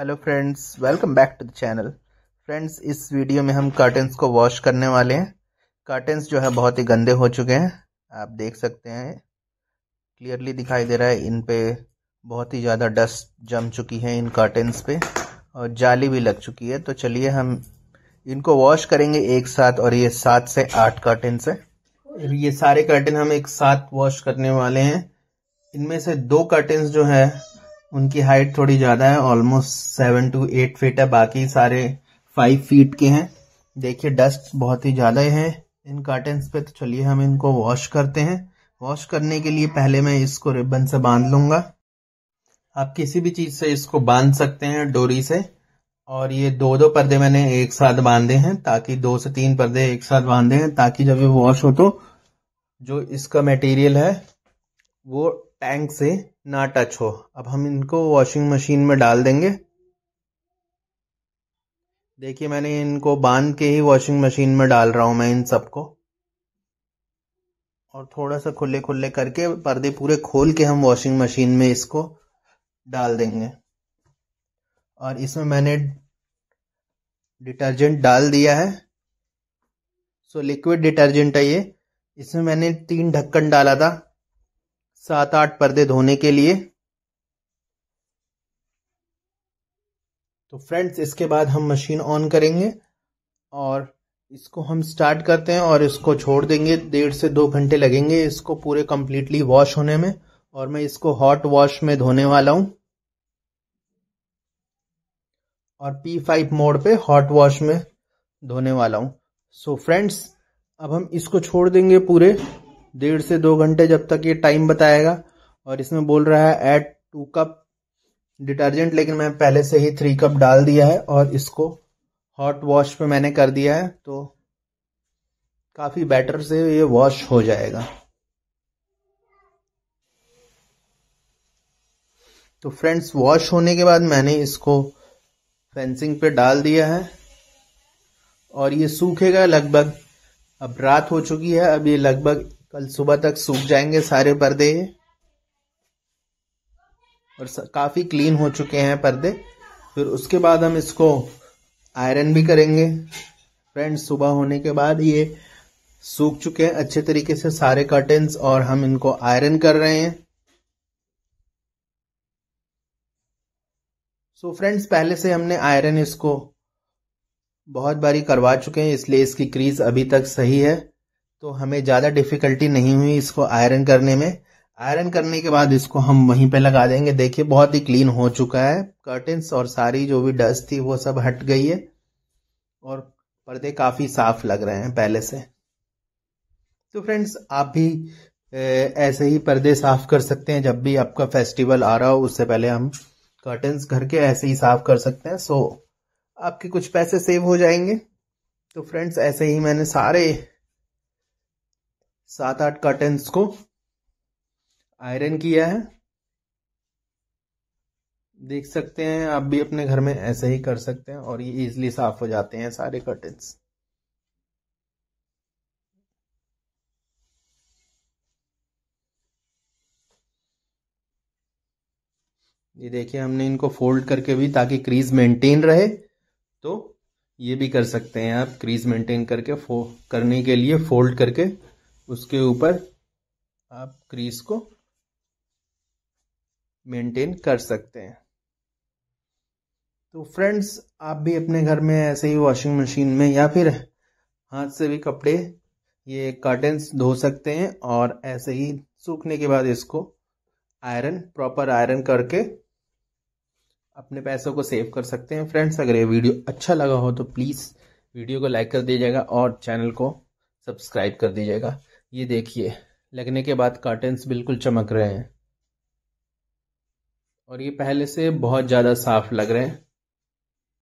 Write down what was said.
hello friends welcome back to the channel friends इस video में हम कर्टन्स को वॉश करने वाले हैं कर्टन्स जो है बहुत ही गंदे हो चुके हैं आप देख सकते हैं क्लियरली दिखाई दे रहा है इन पे बहुत ही ज़्यादा डस्ट जम चुकी है इन कर्टन्स पे और जाली भी लग चुकी है तो चलिए हम इनको वॉश करेंगे एक साथ और ये सात से आठ कर्टन्स है ये सारे कर्टन हम एक साथ वॉश करने वाले हैं इनमें से दो कर्टन्स जो है उनकी हाइट थोड़ी ज़्यादा है almost seven to eight feet है बाकी सारे फाइव फीट के हैं देखिए डस्ट बहुत ही ज़्यादा है इन कार्टन पे तो चलिए हम इनको वॉश करते हैं वॉश करने के लिए पहले मैं इसको रिबन से बांध लूंगा आप किसी भी चीज़ से इसको बांध सकते हैं डोरी से और ये दो दो पर्दे मैंने एक साथ बांधे हैं ताकि दो से तीन पर्दे एक साथ बांधे हैं ताकि जब ये वॉश हो तो जो इसका मटेरियल है वो टैंक से ना टच हो अब हम इनको वॉशिंग मशीन में डाल देंगे देखिए मैंने इनको बांध के ही वॉशिंग मशीन में डाल रहा हूं मैं इन सबको और थोड़ा सा खुले खुले करके पर्दे पूरे खोल के हम वॉशिंग मशीन में इसको डाल देंगे और इसमें मैंने डिटर्जेंट डाल दिया है सो लिक्विड डिटर्जेंट है ये इसमें मैंने तीन ढक्कन डाला था सात आठ पर्दे धोने के लिए तो फ्रेंड्स इसके बाद हम मशीन ऑन करेंगे और इसको हम स्टार्ट करते हैं और इसको छोड़ देंगे डेढ़ से दो घंटे लगेंगे इसको पूरे कंप्लीटली वॉश होने में और मैं इसको हॉट वॉश में धोने वाला हूं और पी फाइव मोड पे हॉट वॉश में धोने वाला हूं सो फ्रेंड्स अब हम इसको छोड़ देंगे पूरे डेढ़ से दो घंटे जब तक ये टाइम बताएगा और इसमें बोल रहा है ऐड टू कप डिटर्जेंट लेकिन मैं पहले से ही थ्री कप डाल दिया है और इसको हॉट वॉश पे मैंने कर दिया है तो काफ़ी बेटर से ये वॉश हो जाएगा तो फ्रेंड्स वॉश होने के बाद मैंने इसको फेंसिंग पे डाल दिया है और ये सूखेगा लगभग अब रात हो चुकी है अब ये लगभग कल सुबह तक सूख जाएंगे सारे पर्दे और काफ़ी क्लीन हो चुके हैं पर्दे फिर उसके बाद हम इसको आयरन भी करेंगे फ्रेंड्स सुबह होने के बाद ये सूख चुके हैं अच्छे तरीके से सारे कर्टन्स और हम इनको आयरन कर रहे हैं सो so फ्रेंड्स पहले से हमने आयरन इसको बहुत बारी करवा चुके हैं इसलिए इसकी क्रीज अभी तक सही है तो हमें ज़्यादा डिफ़िकल्टी नहीं हुई इसको आयरन करने में आयरन करने के बाद इसको हम वहीं पे लगा देंगे देखिए बहुत ही क्लीन हो चुका है कर्टन्स और सारी जो भी डस्ट थी वो सब हट गई है और पर्दे काफ़ी साफ लग रहे हैं पहले से तो फ्रेंड्स आप भी ऐसे ही पर्दे साफ कर सकते हैं जब भी आपका फेस्टिवल आ रहा हो उससे पहले हम कर्टन्स घर के ऐसे ही साफ कर सकते हैं सो आपके कुछ पैसे सेव हो जाएंगे तो फ्रेंड्स ऐसे ही मैंने सारे सात आठ कर्टन्स को आयरन किया है देख सकते हैं आप भी अपने घर में ऐसे ही कर सकते हैं और ये इजिली साफ हो जाते हैं सारे कर्टन्स ये देखिए हमने इनको फोल्ड करके भी ताकि क्रीज मेंटेन रहे तो ये भी कर सकते हैं आप क्रीज मेंटेन करके फो करने के लिए फोल्ड करके उसके ऊपर आप क्रीज को मेंटेन कर सकते हैं तो फ्रेंड्स आप भी अपने घर में ऐसे ही वॉशिंग मशीन में या फिर हाथ से भी कपड़े ये कर्टन्स धो सकते हैं और ऐसे ही सूखने के बाद इसको आयरन प्रॉपर आयरन करके अपने पैसों को सेव कर सकते हैं फ्रेंड्स अगर ये वीडियो अच्छा लगा हो तो प्लीज़ वीडियो को लाइक कर दीजिएगा और चैनल को सब्सक्राइब कर दीजिएगा ये देखिए लगने के बाद कार्टन्स बिल्कुल चमक रहे हैं और ये पहले से बहुत ज़्यादा साफ लग रहे हैं